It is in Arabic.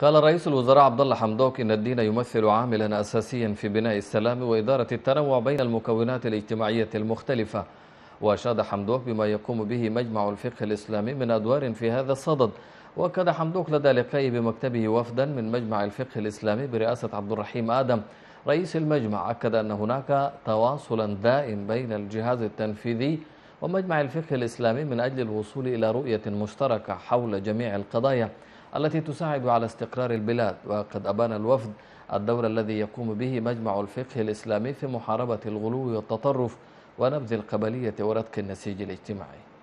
قال رئيس الوزراء عبد الله حمدوك إن الدين يمثل عاملا أساسيا في بناء السلام وإدارة التنوع بين المكونات الاجتماعية المختلفة وأشاد حمدوك بما يقوم به مجمع الفقه الإسلامي من أدوار في هذا الصدد وأكد حمدوك لدى لقائه بمكتبه وفدا من مجمع الفقه الإسلامي برئاسة عبد الرحيم آدم رئيس المجمع أكد أن هناك تواصلا دائم بين الجهاز التنفيذي ومجمع الفقه الإسلامي من أجل الوصول إلى رؤية مشتركة حول جميع القضايا التي تساعد على استقرار البلاد وقد أبان الوفد الدور الذي يقوم به مجمع الفقه الإسلامي في محاربة الغلو والتطرف ونبذ القبلية وردك النسيج الاجتماعي